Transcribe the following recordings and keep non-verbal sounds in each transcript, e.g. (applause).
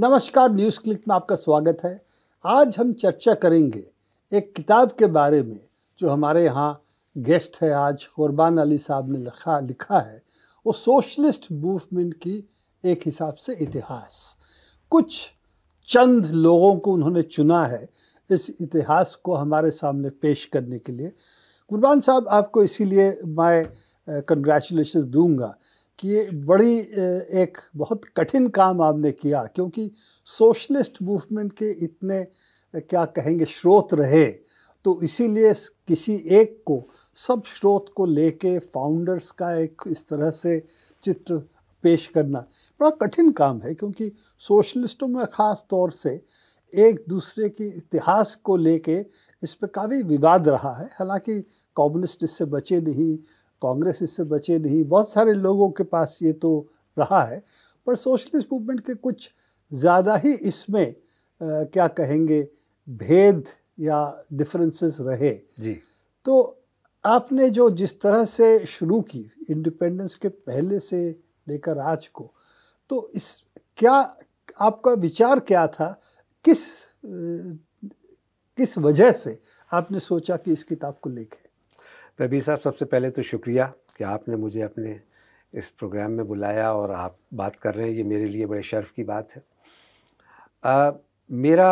नमस्कार news click में आपका स्वागत है आज हम चर्चा करेंगे एक किताब के बारे में जो हमारे यहाँ गेस्ट है आज कुरबान अली साहब ने लिखा लिखा है वो सोशलिस्ट मूवमेंट की एक हिसाब से इतिहास कुछ चंद लोगों को उन्होंने चुना है इस इतिहास को हमारे सामने पेश करने के लिए कुरबान साहब आपको इसीलिए मैं कंग्रेचुलेशन दूंगा कि बड़ी एक बहुत कठिन काम आपने किया क्योंकि सोशलिस्ट मूवमेंट के इतने क्या कहेंगे स्रोत रहे तो इसीलिए किसी एक को सब स्रोत को लेके फाउंडर्स का एक इस तरह से चित्र पेश करना बड़ा कठिन काम है क्योंकि सोशलिस्टों में ख़ास तौर से एक दूसरे के इतिहास को लेके इस पर काफ़ी विवाद रहा है हालांकि कम्युनिस्ट इससे बचे नहीं कांग्रेस इससे बचे नहीं बहुत सारे लोगों के पास ये तो रहा है पर सोशलिस्ट मूवमेंट के कुछ ज़्यादा ही इसमें आ, क्या कहेंगे भेद या डिफरेंसेस रहे जी तो आपने जो जिस तरह से शुरू की इंडिपेंडेंस के पहले से लेकर आज को तो इस क्या आपका विचार क्या था किस किस वजह से आपने सोचा कि इस किताब को लिखें रबी साहब सबसे पहले तो शुक्रिया कि आपने मुझे अपने इस प्रोग्राम में बुलाया और आप बात कर रहे हैं ये मेरे लिए बड़े शर्फ की बात है आ, मेरा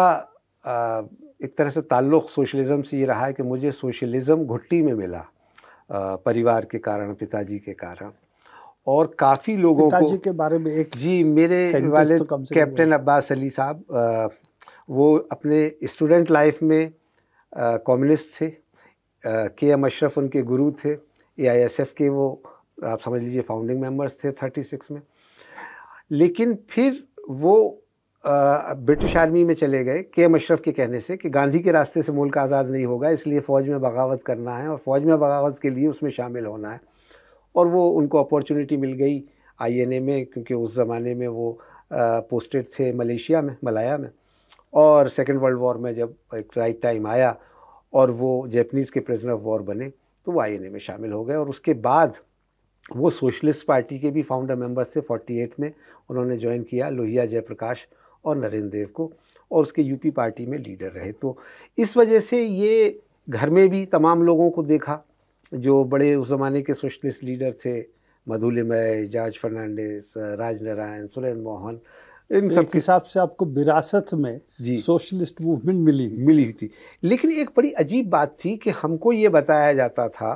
आ, एक तरह से ताल्लुक़ सोशलिज़म से ये रहा है कि मुझे सोशलिज़म घुट्टी में मिला आ, परिवार के कारण पिताजी के कारण और काफ़ी लोगों को के बारे में एक जी मेरे तो वाले तो कैप्टन अब्बास अली साहब वो अपने स्टूडेंट लाइफ में कम्युनिस्ट थे के एम अशरफ उनके गुरु थे ए आई एस एफ़ के वो आप समझ लीजिए फाउंडिंग मेंबर्स थे थर्टी सिक्स में लेकिन फिर वो ब्रिटिश आर्मी में चले गए के एम अशरफ के कहने से कि गांधी के रास्ते से मुल्क आज़ाद नहीं होगा इसलिए फ़ौज में बगावत करना है और फ़ौज में बगावत के लिए उसमें शामिल होना है और वो उनको अपॉर्चुनिटी मिल गई आईएनए में क्योंकि उस ज़माने में वो पोस्टेड थे मलेशिया में मलाया में और सेकेंड वर्ल्ड वॉर में जब एक राइट टाइम आया और वो जैपनीज़ के प्रिजनर ऑफ वॉर बने तो वो आई में शामिल हो गए और उसके बाद वो सोशलिस्ट पार्टी के भी फाउंडर मेंबर्स थे 48 में उन्होंने ज्वाइन किया लोहिया जयप्रकाश और नरेंद्र देव को और उसके यूपी पार्टी में लीडर रहे तो इस वजह से ये घर में भी तमाम लोगों को देखा जो बड़े उस ज़माने के सोशलिस्ट लीडर थे मधुलिमय जॉर्ज फर्नांडिस राज नारायण सुरेंद्र मोहन इन तो सब हिसाब से आपको विरासत में सोशलिस्ट मूवमेंट मिली मिली हुई थी लेकिन एक बड़ी अजीब बात थी कि हमको ये बताया जाता था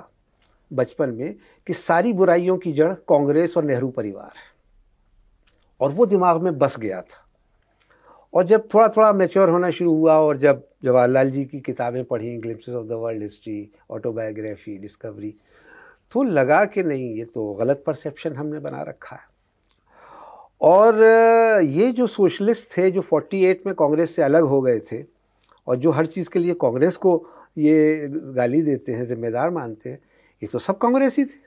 बचपन में कि सारी बुराइयों की जड़ कांग्रेस और नेहरू परिवार है और वो दिमाग में बस गया था और जब थोड़ा थोड़ा मेच्योर होना शुरू हुआ और जब जवाहरलाल जी की किताबें पढ़ी glimpses of the world history autobiography discovery तो लगा कि नहीं ये तो गलत परसेप्शन हमने बना रखा है और ये जो सोशलिस्ट थे जो 48 में कांग्रेस से अलग हो गए थे और जो हर चीज़ के लिए कांग्रेस को ये गाली देते हैं जिम्मेदार मानते हैं ये तो सब कांग्रेसी थे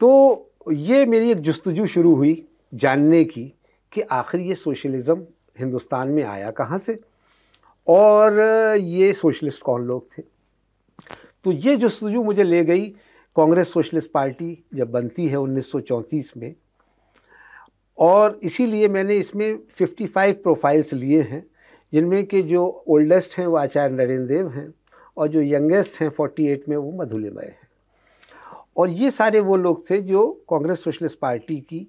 तो ये मेरी एक जस्तजू शुरू हुई जानने की कि आखिर ये सोशलिज़म हिंदुस्तान में आया कहाँ से और ये सोशलिस्ट कौन लोग थे तो ये जस्तजू मुझे ले गई कांग्रेस सोशलिस्ट पार्टी जब बनती है उन्नीस में और इसीलिए मैंने इसमें 55 प्रोफाइल्स लिए हैं जिनमें कि जो ओल्डेस्ट हैं वो आचार्य नरेंद्र देव हैं और जो यंगेस्ट हैं 48 में वो मधुलेमय हैं और ये सारे वो लोग थे जो कांग्रेस सोशलिस्ट पार्टी की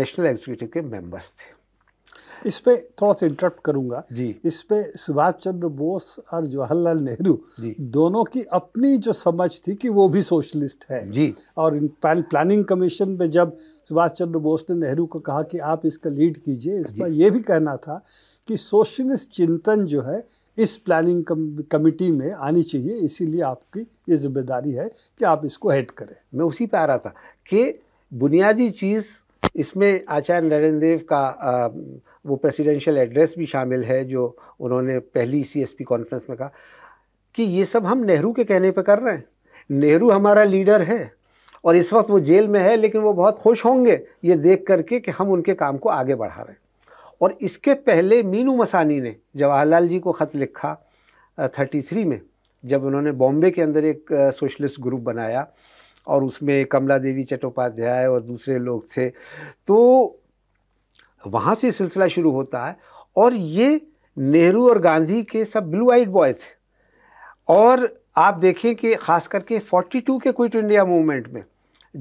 नेशनल एग्जीक्यूटिव के मेंबर्स थे इस पे थोड़ा सा इंटरप्ट करूंगा जी इस पे सुभाष चंद्र बोस और जवाहरलाल नेहरू दोनों की अपनी जो समझ थी कि वो भी सोशलिस्ट है जी और प्लान, प्लानिंग कमीशन में जब सुभाष चंद्र बोस ने नेहरू को कहा कि आप इसका लीड कीजिए इस पर यह भी कहना था कि सोशलिस्ट चिंतन जो है इस प्लानिंग कमिटी में आनी चाहिए इसीलिए आपकी ये जिम्मेदारी है कि आप इसको हेड करें मैं उसी पर आ रहा था कि बुनियादी चीज़ इसमें आचार्य नरेंद्र देव का आ, वो प्रेसिडेंशियल एड्रेस भी शामिल है जो उन्होंने पहली सीएसपी कॉन्फ्रेंस में कहा कि ये सब हम नेहरू के कहने पर कर रहे हैं नेहरू हमारा लीडर है और इस वक्त वो जेल में है लेकिन वो बहुत खुश होंगे ये देख करके कि हम उनके काम को आगे बढ़ा रहे हैं और इसके पहले मीनू मसानी ने जवाहरलाल जी को ख़त लिखा थर्टी थ्री में जब उन्होंने बॉम्बे के अंदर एक सोशलिस्ट ग्रुप बनाया और उसमें कमला देवी चट्टोपाध्याय और दूसरे लोग थे तो वहाँ से सिलसिला शुरू होता है और ये नेहरू और गांधी के सब ब्लू आइट बॉय थे और आप देखें कि ख़ास करके 42 के क्विट इंडिया मूवमेंट में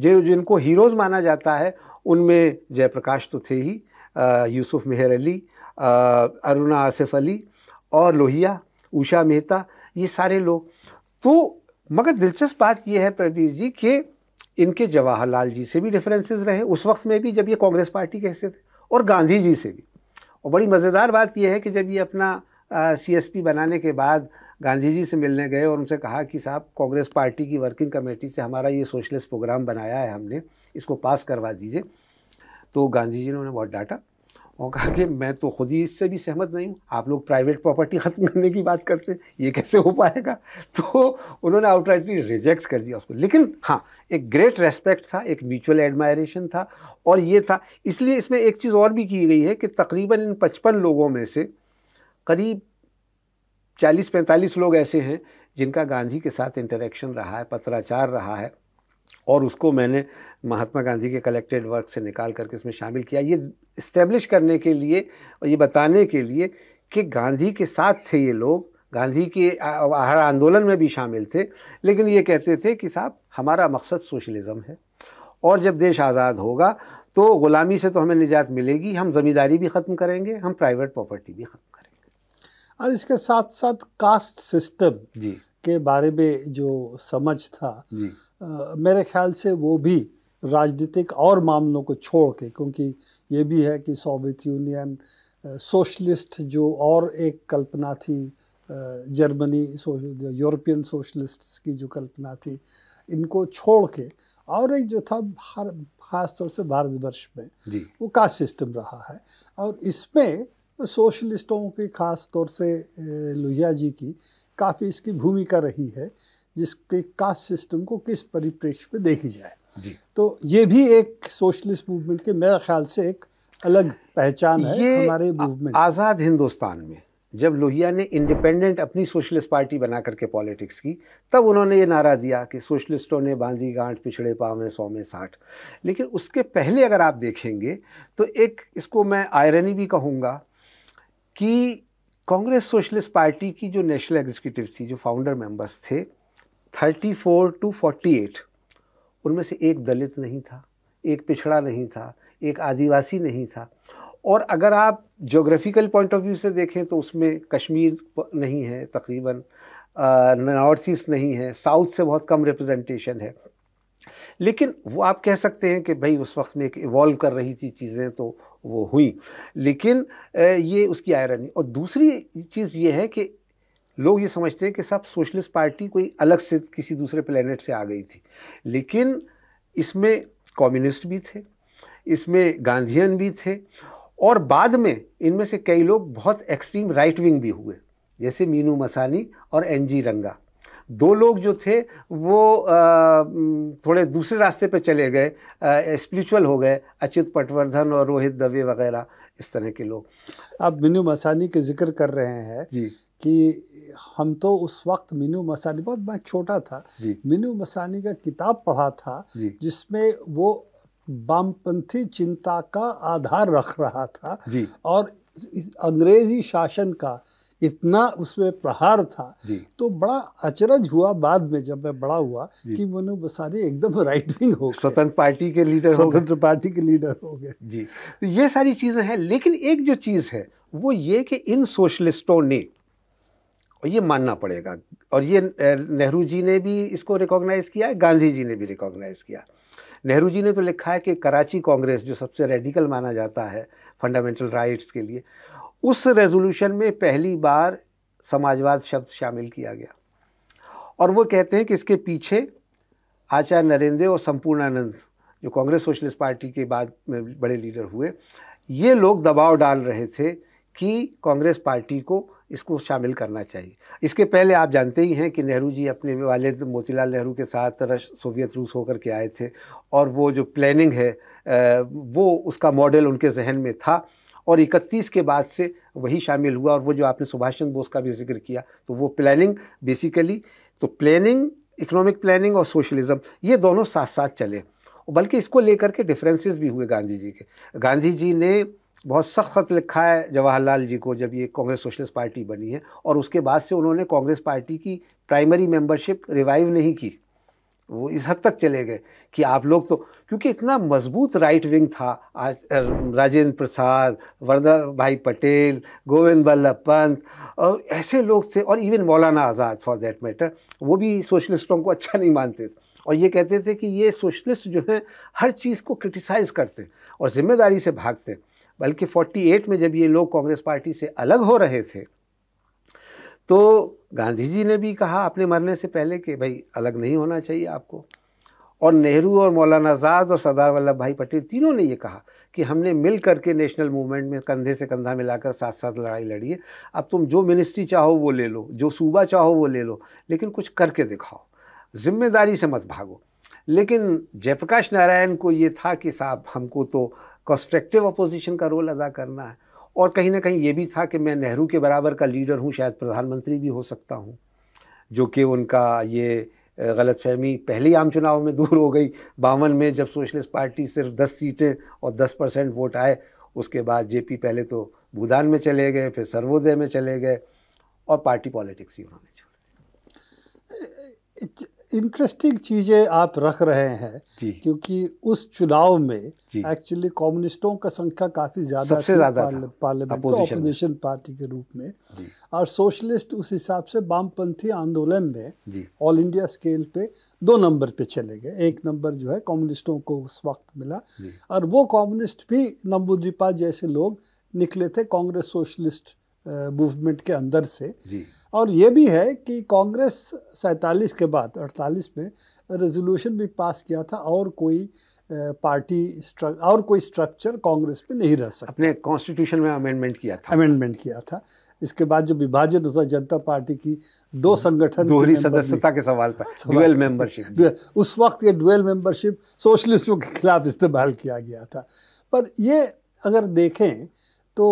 जो जिनको हीरोज़ माना जाता है उनमें जयप्रकाश तो थे ही यूसुफ मेहर अली अरुणा आसिफ अली और लोहिया उषा मेहता ये सारे लोग तो मगर दिलचस्प बात यह है प्रवीर जी कि इनके जवाहरलाल जी से भी डिफरेंसेस रहे उस वक्त में भी जब ये कांग्रेस पार्टी कैसे हिस्से थे और गांधी जी से भी और बड़ी मज़ेदार बात यह है कि जब ये अपना सीएसपी बनाने के बाद गांधी जी से मिलने गए और उनसे कहा कि साहब कांग्रेस पार्टी की वर्किंग कमेटी से हमारा ये सोशलिस्ट प्रोग्राम बनाया है हमने इसको पास करवा दीजिए तो गांधी जी ने उन्हें बहुत डांटा और कहा कि मैं तो खुद ही इससे भी सहमत नहीं हूँ आप लोग प्राइवेट प्रॉपर्टी ख़त्म करने की बात करते हैं ये कैसे हो पाएगा (laughs) तो उन्होंने आउटराइटली रिजेक्ट कर दिया उसको लेकिन हाँ एक ग्रेट रेस्पेक्ट था एक म्यूचुअल एडमायरेशन था और ये था इसलिए इसमें एक चीज़ और भी की गई है कि तकरीबन इन पचपन लोगों में से करीब चालीस पैंतालीस लोग ऐसे हैं जिनका गांधी के साथ इंटरेक्शन रहा है पत्राचार रहा है और उसको मैंने महात्मा गांधी के कलेक्टेड वर्क से निकाल करके इसमें शामिल किया ये इस्टेब्लिश करने के लिए और ये बताने के लिए कि गांधी के साथ थे ये लोग गांधी के हर आंदोलन में भी शामिल थे लेकिन ये कहते थे कि साहब हमारा मकसद सोशलिज़म है और जब देश आज़ाद होगा तो ग़ुलामी से तो हमें निजात मिलेगी हम ज़मींदारी भी ख़त्म करेंगे हम प्राइवेट प्रॉपर्टी भी ख़त्म करेंगे और इसके साथ साथ कास्ट सिस्टम जी के बारे में जो समझ था आ, मेरे ख्याल से वो भी राजनीतिक और मामलों को छोड़ के क्योंकि ये भी है कि सोवियत यूनियन सोशलिस्ट जो और एक कल्पना थी जर्मनी यूरोपियन सोशलिस्ट्स की जो कल्पना थी इनको छोड़ के और एक जो था खास तौर से भारतवर्ष में वो कास्ट सिस्टम रहा है और इसमें सोशलिस्टों की खास तौर से लोहिया जी की काफ़ी इसकी भूमिका रही है जिसके कास्ट सिस्टम को किस परिप्रेक्ष्य पे देखी जाए जी। तो ये भी एक सोशलिस्ट मूवमेंट के मेरे ख्याल से एक अलग पहचान है हमारे मूवमेंट आज़ाद हिंदुस्तान में जब लोहिया ने इंडिपेंडेंट अपनी सोशलिस्ट पार्टी बना करके पॉलिटिक्स की तब उन्होंने ये नारा दिया कि सोशलिस्टों ने बांधी गांठ पिछड़े पाँव में सौ में साठ लेकिन उसके पहले अगर आप देखेंगे तो एक इसको मैं आयरनी भी कहूँगा कि कांग्रेस सोशलिस्ट पार्टी की जो नेशनल एग्जीक्यूटिव थी जो फाउंडर मेंबर्स थे 34 टू 48 उनमें से एक दलित नहीं था एक पिछड़ा नहीं था एक आदिवासी नहीं था और अगर आप जोग्राफिकल पॉइंट ऑफ व्यू से देखें तो उसमें कश्मीर नहीं है तकरीबन नॉर्थ ईस्ट नहीं है साउथ से बहुत कम रिप्रेजेंटेशन है लेकिन वो आप कह सकते हैं कि भाई उस वक्त में एक इवॉल्व कर रही थी चीज़ें तो वो हुई लेकिन ये उसकी आयरन और दूसरी चीज़ ये है कि लोग ये समझते हैं कि सब सोशलिस्ट पार्टी कोई अलग से किसी दूसरे प्लेनेट से आ गई थी लेकिन इसमें कम्युनिस्ट भी थे इसमें गांधीन भी थे और बाद में इनमें से कई लोग बहुत एक्सट्रीम राइट विंग भी हुए जैसे मीनू मसानी और एनजी रंगा दो लोग जो थे वो थोड़े दूसरे रास्ते पे चले गए स्पिरिचुअल हो गए अचित पटवर्धन और रोहित दवे वगैरह इस तरह के लोग आप मीनू मसानी के जिक्र कर रहे हैं जी कि हम तो उस वक्त मीनू मसानी बहुत मैं छोटा था मीनू मसानी का किताब पढ़ा था जिसमें वो वामपंथी चिंता का आधार रख रहा था और अंग्रेजी शासन का इतना उसमें प्रहार था तो बड़ा अचरज हुआ बाद में जब मैं बड़ा हुआ कि मनु बसारी एकदम राइट विंग हो स्वतंत्र पार्टी के लीडर स्वतंत्र पार्टी के लीडर हो गए जी तो ये सारी चीज़ें हैं लेकिन एक जो चीज़ है वो ये कि इन सोशलिस्टों ने और ये मानना पड़ेगा और ये नेहरू जी ने भी इसको रिकॉग्नाइज़ किया है गांधी जी ने भी रिकॉग्नाइज़ किया नेहरू जी ने तो लिखा है कि कराची कांग्रेस जो सबसे रेडिकल माना जाता है फंडामेंटल राइट्स के लिए उस रेजोल्यूशन में पहली बार समाजवाद शब्द शामिल किया गया और वो कहते हैं कि इसके पीछे आचार्य नरेंद्र और संपूर्णानंद जो कांग्रेस सोशलिस्ट पार्टी के बाद में बड़े लीडर हुए ये लोग दबाव डाल रहे थे कि कांग्रेस पार्टी को इसको शामिल करना चाहिए इसके पहले आप जानते ही हैं कि नेहरू जी अपने वाले मोतीलाल नेहरू के साथ रश सोवियत रूस होकर के आए थे और वो जो प्लानिंग है वो उसका मॉडल उनके जहन में था और 31 के बाद से वही शामिल हुआ और वो जो आपने सुभाष चंद्र बोस का भी जिक्र किया तो वो प्लानिंग बेसिकली तो प्लानिंग इकोनॉमिक प्लानिंग और सोशलिज्म ये दोनों साथ साथ चले बल्कि इसको लेकर के डिफरेंसेस भी हुए गांधी जी के गांधी जी ने बहुत सख्त खत लिखा है जवाहरलाल जी को जब ये कांग्रेस सोशलिस्ट पार्टी बनी है और उसके बाद से उन्होंने कांग्रेस पार्टी की प्राइमरी मेंबरशिप रिवाइव नहीं की वो इस हद तक चले गए कि आप लोग तो क्योंकि इतना मजबूत राइट विंग था आज राजेंद्र प्रसाद वरदा भाई पटेल गोविंद वल्लभ पंत और ऐसे लोग थे और इवन मौलाना आज़ाद फॉर देट मैटर वो भी सोशलिस्टों को अच्छा नहीं मानते थे और ये कहते थे कि ये सोशलिस्ट जो हैं हर चीज़ को क्रिटिसाइज़ करते और ज़िम्मेदारी से भागते बल्कि 48 में जब ये लोग कांग्रेस पार्टी से अलग हो रहे थे तो गांधी जी ने भी कहा अपने मरने से पहले कि भाई अलग नहीं होना चाहिए आपको और नेहरू और मौलाना आज़ाद और सरदार वल्लभ भाई पटेल तीनों ने ये कहा कि हमने मिल करके नेशनल मूवमेंट में कंधे से कंधा मिलाकर साथ साथ लड़ाई लड़ी है अब तुम जो मिनिस्ट्री चाहो वो ले लो जो सूबा चाहो वो ले लो लेकिन कुछ करके दिखाओ जिम्मेदारी से मत भागो लेकिन जयप्रकाश नारायण को ये था कि साहब हमको तो कंस्ट्रक्टिव अपोजिशन का रोल अदा करना है और कहीं ना कहीं ये भी था कि मैं नेहरू के बराबर का लीडर हूँ शायद प्रधानमंत्री भी हो सकता हूँ जो कि उनका ये गलत फहमी पहले आम चुनाव में दूर हो गई बावन में जब सोशलिस्ट पार्टी सिर्फ दस सीटें और दस परसेंट वोट आए उसके बाद जेपी पहले तो भूदान में चले गए फिर सर्वोदय में चले गए और पार्टी पॉलिटिक्स ही उन्होंने छोड़ दी इंटरेस्टिंग चीज़ें आप रख रहे हैं क्योंकि उस चुनाव में एक्चुअली कम्युनिस्टों का संख्या काफ़ी ज़्यादा सबसे ज़्यादा पार्लियामेंट अपोजिशन पार्टी के रूप में और सोशलिस्ट उस हिसाब से वामपंथी आंदोलन में ऑल इंडिया स्केल पे दो नंबर पे चले गए एक नंबर जो है कम्युनिस्टों को उस वक्त मिला और वो कम्युनिस्ट भी नम्बूदीपा जैसे लोग निकले थे कांग्रेस सोशलिस्ट मूवमेंट के अंदर से और ये भी है कि कांग्रेस सैतालीस के बाद अड़तालीस में रेजोल्यूशन भी पास किया था और कोई पार्टी और कोई स्ट्रक्चर कांग्रेस में नहीं रह सकता अपने कॉन्स्टिट्यूशन में अमेंडमेंट किया था अमेंडमेंट किया था इसके बाद जो विभाजन होता जनता पार्टी की दो हम्म। संगठन दोहरी सदस्यता के सवाल पर ड्यूएल (laughs) मेंबरशिप (laughs) उस वक्त ये ड्यूएल मेंबरशिप सोशलिस्टों के खिलाफ इस्तेमाल किया गया था पर ये अगर देखें तो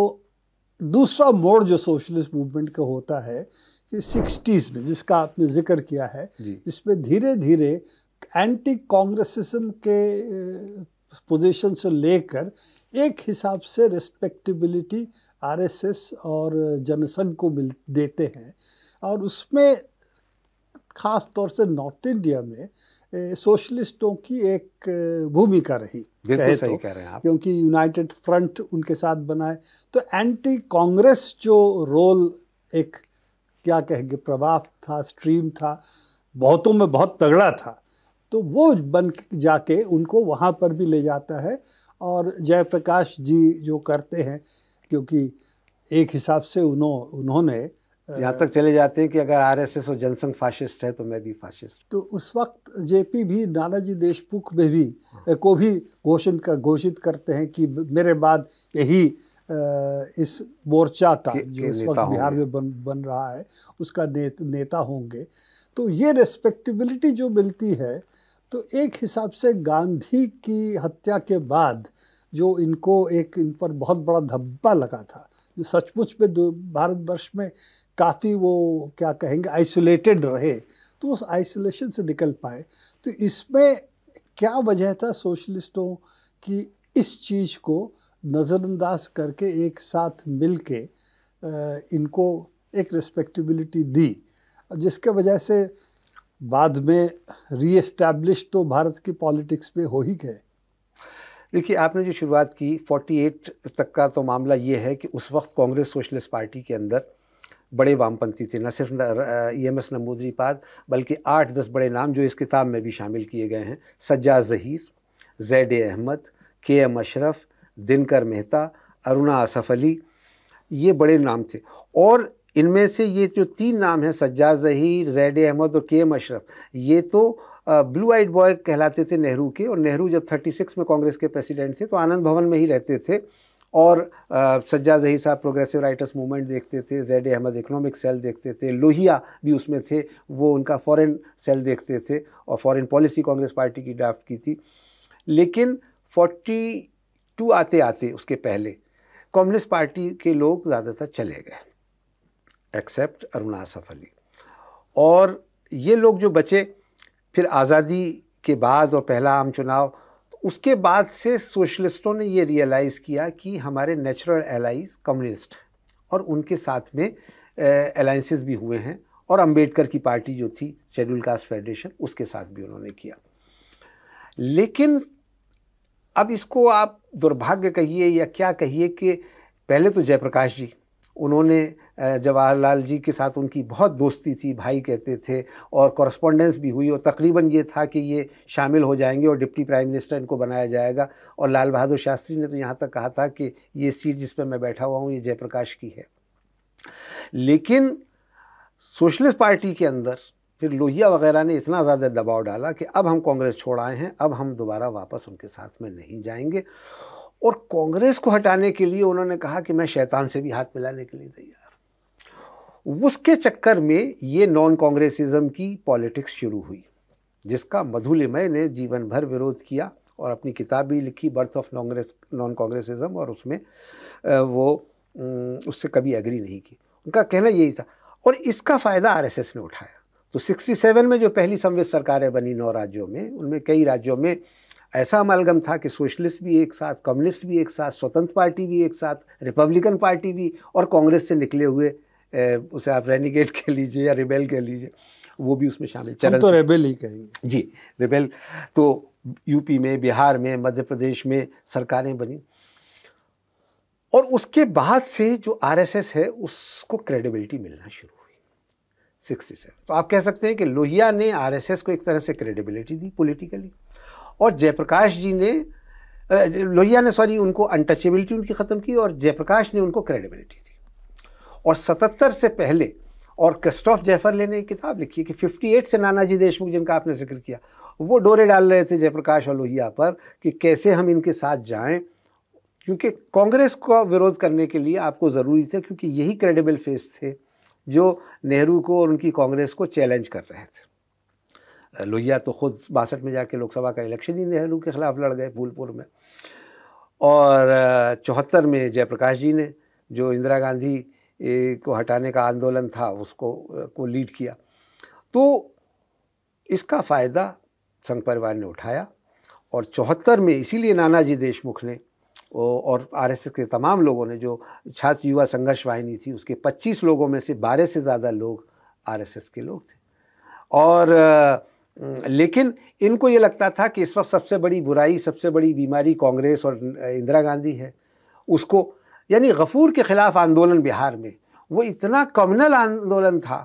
दूसरा मोड़ जो सोशलिस्ट मूवमेंट का होता है कि सिक्सटीज़ में जिसका आपने जिक्र किया है जिसमें धीरे धीरे एंटी कांग्रेसिज्म के पोजीशन से लेकर एक हिसाब से रिस्पेक्टेबिलिटी आरएसएस और जनसंघ को मिल देते हैं और उसमें ख़ास तौर से नॉर्थ इंडिया में सोशलिस्टों की एक भूमिका रही सही तो, कह रहे हैं आप क्योंकि यूनाइटेड फ्रंट उनके साथ बनाए तो एंटी कांग्रेस जो रोल एक क्या कहेंगे प्रभाव था स्ट्रीम था बहुतों में बहुत तगड़ा था तो वो बन जाके उनको वहाँ पर भी ले जाता है और जयप्रकाश जी जो करते हैं क्योंकि एक हिसाब से उन्हों उन्होंने यहाँ तक चले जाते हैं कि अगर आर एस एस और जनसंघ फासिस्ट है तो मैं भी फासिस्ट तो उस वक्त जेपी भी नानाजी देशमुख में भी हाँ। को भी घोषित कर घोषित करते हैं कि मेरे बाद यही इस मोर्चा का के, जो के इस वक्त बिहार में बन बन रहा है उसका ने, नेता होंगे तो ये रेस्पेक्टिबिलिटी जो मिलती है तो एक हिसाब से गांधी की हत्या के बाद जो इनको एक इन पर बहुत बड़ा धब्बा लगा था जो सचमुच में भारतवर्ष में काफ़ी वो क्या कहेंगे आइसोलेटेड रहे तो उस आइसोलेशन से निकल पाए तो इसमें क्या वजह था सोशलिस्टों की इस चीज़ को नज़रअंदाज करके एक साथ मिल के इनको एक रिस्पेक्टिबिलिटी दी जिसके वजह से बाद में रीएस्टैब्लिश तो भारत की पॉलिटिक्स में हो ही गए देखिए आपने जो शुरुआत की 48 तक का तो मामला ये है कि उस वक्त कांग्रेस सोशलिस्ट पार्टी के अंदर बड़े वामपंथी थे न सिर्फ E M S e Namboodiripad बल्कि आठ दस बड़े नाम जो इस किताब में भी शामिल किए गए हैं सज्जा Zaheer Z Ahmad K M Ashraf Dinkar Mehta Aruna Asaf Ali ये बड़े नाम थे और इनमें से ये जो तीन नाम हैं सज्जा जहीर जैड अहमद और के एम अशरफ ये तो ब्लू आइट बॉय कहलाते थे नेहरू के और नेहरू जब 36 में कांग्रेस के प्रेसिडेंट थे तो आनंद भवन में ही रहते थे और सज्जा जही साहब प्रोग्रेसिव राइटर्स मूवमेंट देखते थे जैड अहमद इकनॉमिक सेल देखते थे लोहिया भी उसमें थे वो उनका फॉरेन सेल देखते थे और फॉरेन पॉलिसी कांग्रेस पार्टी की ड्राफ्ट की थी लेकिन 42 आते आते उसके पहले कम्युनिस्ट पार्टी के लोग ज़्यादातर चले गए एक्सेप्ट अरुण आसफ अली और ये लोग जो बचे फिर आज़ादी के बाद और पहला आम चुनाव उसके बाद से सोशलिस्टों ने ये रियलाइज़ किया कि हमारे नेचुरल एलाइज कम्युनिस्ट और उनके साथ में अलाइंसिस भी हुए हैं और अंबेडकर की पार्टी जो थी शेड्यूल कास्ट फेडरेशन उसके साथ भी उन्होंने किया लेकिन अब इसको आप दुर्भाग्य कहिए या क्या कहिए कि पहले तो जयप्रकाश जी उन्होंने जवाहरलाल जी के साथ उनकी बहुत दोस्ती थी भाई कहते थे और कॉरस्पॉन्डेंस भी हुई और तकरीबन ये था कि ये शामिल हो जाएंगे और डिप्टी प्राइम मिनिस्टर इनको बनाया जाएगा और लाल बहादुर शास्त्री ने तो यहाँ तक कहा था कि ये सीट जिस पर मैं बैठा हुआ हूँ ये जयप्रकाश की है लेकिन सोशलिस्ट पार्टी के अंदर फिर लोहिया वगैरह ने इतना ज़्यादा दबाव डाला कि अब हम कांग्रेस छोड़ आए हैं अब हम दोबारा वापस उनके साथ में नहीं जाएंगे और कांग्रेस को हटाने के लिए उन्होंने कहा कि मैं शैतान से भी हाथ मिलाने के लिए तैयार उसके चक्कर में ये नॉन कांग्रेसिज्म की पॉलिटिक्स शुरू हुई जिसका मधुलिमय ने जीवन भर विरोध किया और अपनी किताब भी लिखी बर्थ ऑफ नॉन्ग्रेस नॉन कांग्रेसिज्म और उसमें वो उससे कभी एग्री नहीं की उनका कहना यही था और इसका फ़ायदा आरएसएस ने उठाया तो 67 में जो पहली संविध सरकारें बनी नौ राज्यों में उनमें कई राज्यों में ऐसा मलगम था कि सोशलिस्ट भी एक साथ कम्युनिस्ट भी एक साथ स्वतंत्र पार्टी भी एक साथ रिपब्लिकन पार्टी भी और कांग्रेस से निकले हुए उसे आप रेनिगेट कह लीजिए या रिबेल कह लीजिए वो भी उसमें शामिल तो चरण तो रेबेल ही कहेंगे जी रेबेल तो यूपी में बिहार में मध्य प्रदेश में सरकारें बनी और उसके बाद से जो आरएसएस है उसको क्रेडिबिलिटी मिलना शुरू हुई सिक्सटी सेवन तो आप कह सकते हैं कि लोहिया ने आरएसएस को एक तरह से क्रेडिबिलिटी दी पॉलिटिकली और जयप्रकाश जी ने लोहिया ने सॉरी उनको अनटचेबिलिटी उनकी ख़त्म की और जयप्रकाश ने उनको क्रेडिबिलिटी दी और 77 से पहले और क्रिस्टोफ जयफर ने एक किताब लिखी है कि 58 से नानाजी देशमुख जिनका आपने जिक्र किया वो डोरे डाल रहे थे जयप्रकाश और लोहिया पर कि कैसे हम इनके साथ जाएं क्योंकि कांग्रेस का विरोध करने के लिए आपको ज़रूरी थे क्योंकि यही क्रेडिबल फेस थे जो नेहरू को और उनकी कांग्रेस को चैलेंज कर रहे थे लोहिया तो खुद बासठ में जाके लोकसभा का इलेक्शन ही नेहरू के ख़िलाफ़ लड़ गए फूलपुर में और चौहत्तर में जयप्रकाश जी ने जो इंदिरा गांधी को हटाने का आंदोलन था उसको को लीड किया तो इसका फ़ायदा संघ परिवार ने उठाया और चौहत्तर में इसीलिए नानाजी देशमुख ने और आरएसएस के तमाम लोगों ने जो छात्र युवा संघर्ष वाहिनी थी उसके 25 लोगों में से 12 से ज़्यादा लोग आरएसएस के लोग थे और लेकिन इनको ये लगता था कि इस वक्त सबसे बड़ी बुराई सबसे बड़ी बीमारी कांग्रेस और इंदिरा गांधी है उसको यानी गफूर के ख़िलाफ़ आंदोलन बिहार में वो इतना कम्युनल आंदोलन था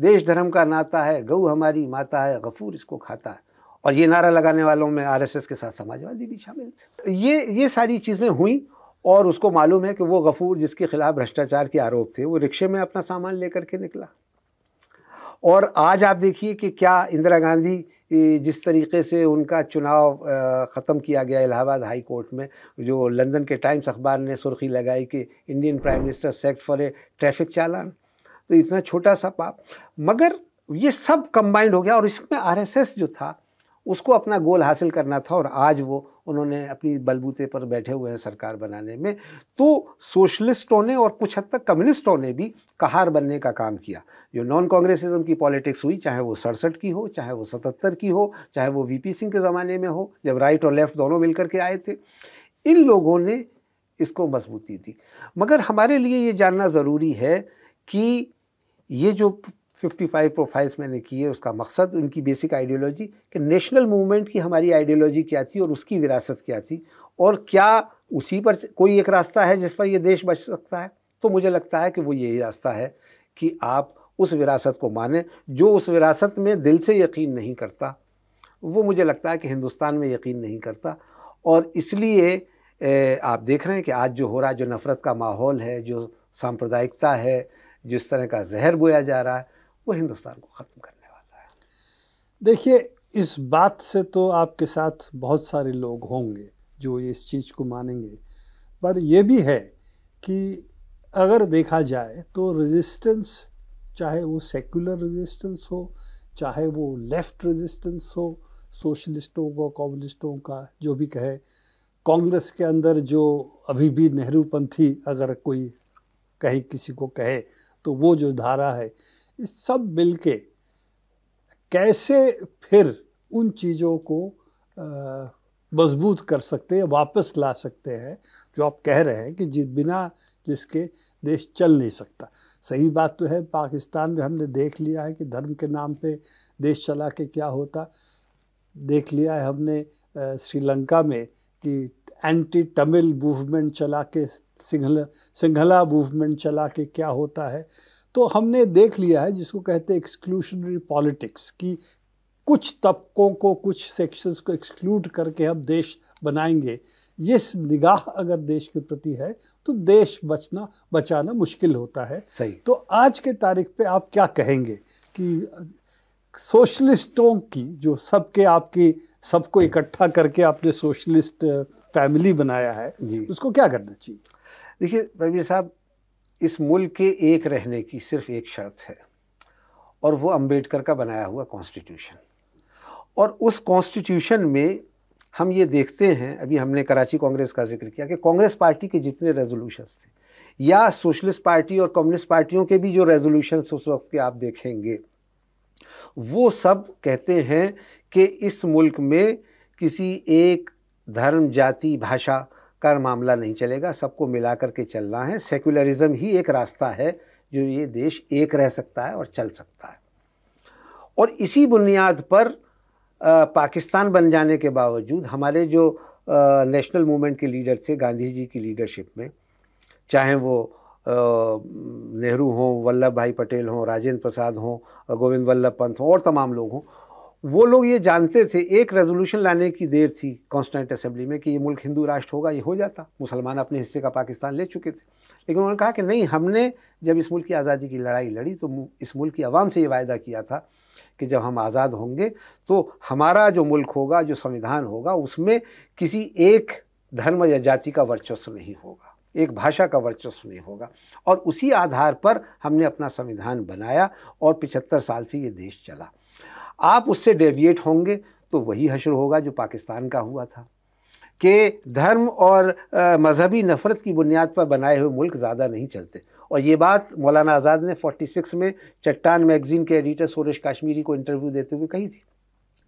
देश धर्म का नाता है गऊ हमारी माता है गफूर इसको खाता है और ये नारा लगाने वालों में आरएसएस के साथ समाजवादी भी शामिल थे ये ये सारी चीज़ें हुई और उसको मालूम है कि वो गफूर जिसके खिलाफ भ्रष्टाचार के आरोप थे वो रिक्शे में अपना सामान लेकर के निकला और आज आप देखिए कि क्या इंदिरा गांधी जिस तरीके से उनका चुनाव ख़त्म किया गया इलाहाबाद हाई कोर्ट में जो लंदन के टाइम्स अखबार ने सुर्खी लगाई कि Indian prime minister sacked for a traffic challan तो इतना छोटा सा पाप मगर ये सब कंबाइंड हो गया और इसमें आरएसएस जो था उसको अपना गोल हासिल करना था और आज वो उन्होंने अपनी बलबूते पर बैठे हुए हैं सरकार बनाने में तो सोशलिस्टों ने और कुछ हद तक कम्युनिस्टों ने भी कहार बनने का काम किया जो नॉन कांग्रेसिज्म की पॉलिटिक्स हुई चाहे वो सड़सठ की हो चाहे वो सतहत्तर की हो चाहे वो वी सिंह के ज़माने में हो जब राइट और लेफ्ट दोनों मिल के आए थे इन लोगों ने इसको मजबूती दी मगर हमारे लिए ये जानना ज़रूरी है कि ये जो 55 प्रोफाइल्स मैंने किए उसका मकसद उनकी बेसिक आइडियोलॉजी कि नेशनल मूवमेंट की हमारी आइडियोलॉजी क्या थी और उसकी विरासत क्या थी और क्या उसी पर कोई एक रास्ता है जिस पर यह देश बच सकता है तो मुझे लगता है कि वो यही रास्ता है कि आप उस विरासत को माने जो उस विरासत में दिल से यकीन नहीं करता वो मुझे लगता है कि हिंदुस्तान में यकीन नहीं करता और इसलिए आप देख रहे हैं कि आज जो हो रहा है जो नफ़रत का माहौल है जो सांप्रदायिकता है जिस तरह का जहर बोया जा रहा है वो हिंदुस्तान को ख़त्म करने वाला है देखिए इस बात से तो आपके साथ बहुत सारे लोग होंगे जो इस चीज़ को मानेंगे पर यह भी है कि अगर देखा जाए तो रेजिस्टेंस चाहे वो सेकुलर रेजिस्टेंस हो चाहे वो लेफ़्ट रेजिस्टेंस हो सोशलिस्टों का कम्युनिस्टों का जो भी कहे कांग्रेस के अंदर जो अभी भी नेहरूपंथी अगर कोई कहीं किसी को कहे तो वो जो धारा है इस सब मिल के कैसे फिर उन चीज़ों को मजबूत कर सकते हैं वापस ला सकते हैं जो आप कह रहे हैं कि जिस बिना जिसके देश चल नहीं सकता सही बात तो है पाकिस्तान में हमने देख लिया है कि धर्म के नाम पे देश चला के क्या होता देख लिया है हमने श्रीलंका में कि एंटी तमिल मूवमेंट चला के सिंघला सिंघला मूवमेंट चला के क्या होता है तो हमने देख लिया है जिसको कहते हैं एक्सक्लूशनरी पॉलिटिक्स की कुछ तबकों को कुछ सेक्शंस को एक्सक्लूड करके हम देश बनाएंगे ये निगाह अगर देश के प्रति है तो देश बचना बचाना मुश्किल होता है सही तो आज के तारीख पे आप क्या कहेंगे कि सोशलिस्टों की जो सबके आपकी सबको इकट्ठा करके आपने सोशलिस्ट फैमिली बनाया है उसको क्या करना चाहिए देखिए रवि साहब इस मुल्क के एक रहने की सिर्फ एक शर्त है और वो अंबेडकर का बनाया हुआ कॉन्स्टिट्यूशन और उस कॉन्स्टिट्यूशन में हम ये देखते हैं अभी हमने कराची कांग्रेस का जिक्र किया कि कांग्रेस पार्टी के जितने रेजोल्यूशंस थे या सोशलिस्ट पार्टी और कम्युनिस्ट पार्टियों के भी जो रेजोल्यूशंस उस वक्त के आप देखेंगे वो सब कहते हैं कि इस मुल्क में किसी एक धर्म जाति भाषा का मामला नहीं चलेगा सबको मिला करके चलना है सेकुलरिज्म ही एक रास्ता है जो ये देश एक रह सकता है और चल सकता है और इसी बुनियाद पर आ, पाकिस्तान बन जाने के बावजूद हमारे जो आ, नेशनल मूवमेंट के लीडर थे गांधी जी की लीडरशिप में चाहे वो नेहरू हों वल्लभ भाई पटेल हों राजेंद्र प्रसाद हों गोविंद वल्लभ पंत हों और तमाम लोग हों वो लोग ये जानते थे एक रेजोल्यूशन लाने की देर थी कॉन्स्टेंट असेंबली में कि ये मुल्क हिंदू राष्ट्र होगा ये हो जाता मुसलमान अपने हिस्से का पाकिस्तान ले चुके थे लेकिन उन्होंने कहा कि नहीं हमने जब इस मुल्क की आज़ादी की लड़ाई लड़ी तो इस मुल्क की आवाम से ये वायदा किया था कि जब हम आज़ाद होंगे तो हमारा जो मुल्क होगा जो संविधान होगा उसमें किसी एक धर्म या जाति का वर्चस्व नहीं होगा एक भाषा का वर्चस्व नहीं होगा और उसी आधार पर हमने अपना संविधान बनाया और पिछहत्तर साल से ये देश चला आप उससे डेविएट होंगे तो वही हशर होगा जो पाकिस्तान का हुआ था कि धर्म और मजहबी नफ़रत की बुनियाद पर बनाए हुए मुल्क ज़्यादा नहीं चलते और ये बात मौलाना आज़ाद ने 46 में चट्टान मैगज़ीन के एडिटर सुरेश काश्मीरी को इंटरव्यू देते हुए कही थी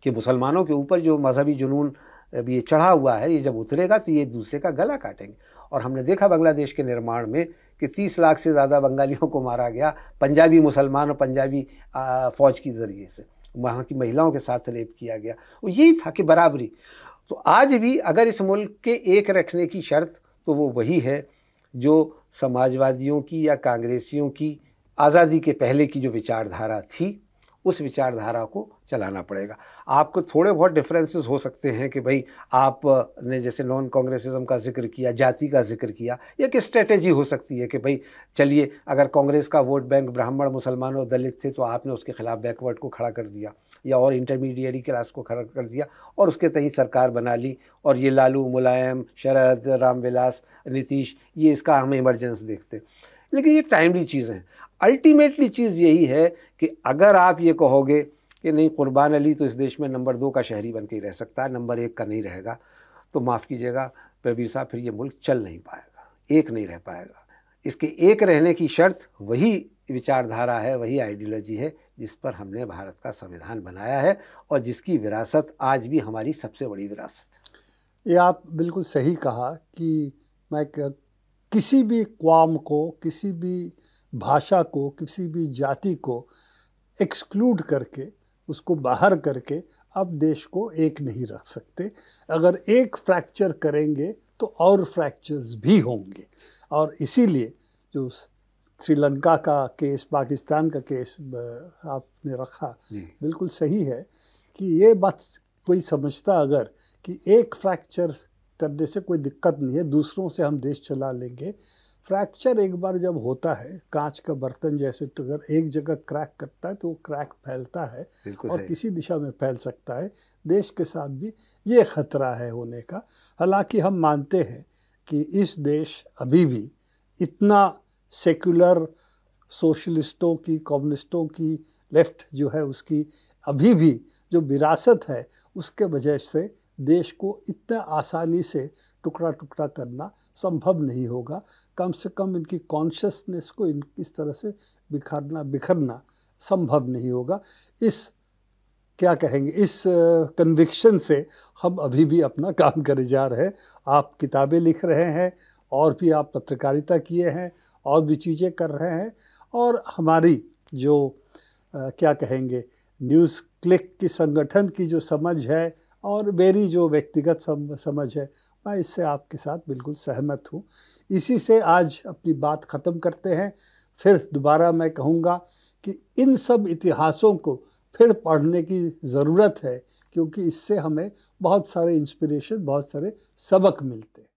कि मुसलमानों के ऊपर जो मजहबी जुनून अब ये चढ़ा हुआ है ये जब उतरेगा तो ये दूसरे का गला काटेंगे और हमने देखा बांग्लादेश के निर्माण में कि तीस लाख से ज़्यादा बंगालियों को मारा गया पंजाबी मुसलमान और पंजाबी फ़ौज के ज़रिए से वहाँ की महिलाओं के साथ रेप किया गया वो तो यही था कि बराबरी तो आज भी अगर इस मुल्क के एक रखने की शर्त तो वो वही है जो समाजवादियों की या कांग्रेसियों की आज़ादी के पहले की जो विचारधारा थी उस विचारधारा को चलाना पड़ेगा आपको थोड़े बहुत डिफरेंसेस हो सकते हैं कि भाई आपने जैसे नॉन कांग्रेसिज्म का जिक्र किया जाति का जिक्र किया एक स्ट्रेटेजी हो सकती है कि भाई चलिए अगर कांग्रेस का वोट बैंक ब्राह्मण मुसलमान और दलित थे तो आपने उसके खिलाफ बैकवर्ड को खड़ा कर दिया या और इंटरमीडिएट क्लास को खड़ा कर दिया और उसके तही सरकार बना ली और ये लालू मुलायम शरद रामविलास नीतीश ये इसका हम इमरजेंस देखते लेकिन ये टाइमली चीज़ें हैं अल्टीमेटली चीज़ यही है कि अगर आप ये कहोगे कि नहीं क़ुरबान अली तो इस देश में नंबर दो का शहरी बन के ही रह सकता है नंबर एक का नहीं रहेगा तो माफ़ कीजिएगा प्रवीर साहब फिर ये मुल्क चल नहीं पाएगा एक नहीं रह पाएगा इसके एक रहने की शर्त वही विचारधारा है वही आइडियोलॉजी है जिस पर हमने भारत का संविधान बनाया है और जिसकी विरासत आज भी हमारी सबसे बड़ी विरासत ये आप बिल्कुल सही कहा कि मैं किसी भी कवाम को किसी भी भाषा को किसी भी जाति को एक्सक्लूड करके उसको बाहर करके अब देश को एक नहीं रख सकते अगर एक फ्रैक्चर करेंगे तो और फ्रैक्चर्स भी होंगे और इसीलिए जो श्रीलंका का केस पाकिस्तान का केस आपने रखा बिल्कुल सही है कि ये बात कोई समझता अगर कि एक फ्रैक्चर करने से कोई दिक्कत नहीं है दूसरों से हम देश चला लेंगे फ्रैक्चर एक बार जब होता है कांच का बर्तन जैसे तो अगर एक जगह क्रैक करता है तो वो क्रैक फैलता है और किसी दिशा में फैल सकता है देश के साथ भी ये खतरा है होने का हालांकि हम मानते हैं कि इस देश अभी भी इतना सेक्युलर सोशलिस्टों की कम्युनिस्टों की लेफ्ट जो है उसकी अभी भी जो विरासत है उसके वजह से देश को इतना आसानी से टुकड़ा टुकड़ा करना संभव नहीं होगा कम से कम इनकी कॉन्शसनेस को इन इस तरह से बिखरना बिखरना संभव नहीं होगा इस क्या कहेंगे इस कन्विक्शन से हम अभी भी अपना काम करे जा रहे हैं आप किताबें लिख रहे हैं और भी आप पत्रकारिता किए हैं और भी चीज़ें कर रहे हैं और हमारी जो आ, क्या कहेंगे न्यूज़ क्लिक की संगठन की जो समझ है और मेरी जो व्यक्तिगत समझ है मैं इससे आपके साथ बिल्कुल सहमत हूँ इसी से आज अपनी बात ख़त्म करते हैं फिर दोबारा मैं कहूँगा कि इन सब इतिहासों को फिर पढ़ने की ज़रूरत है क्योंकि इससे हमें बहुत सारे इंस्पिरेशन बहुत सारे सबक मिलते हैं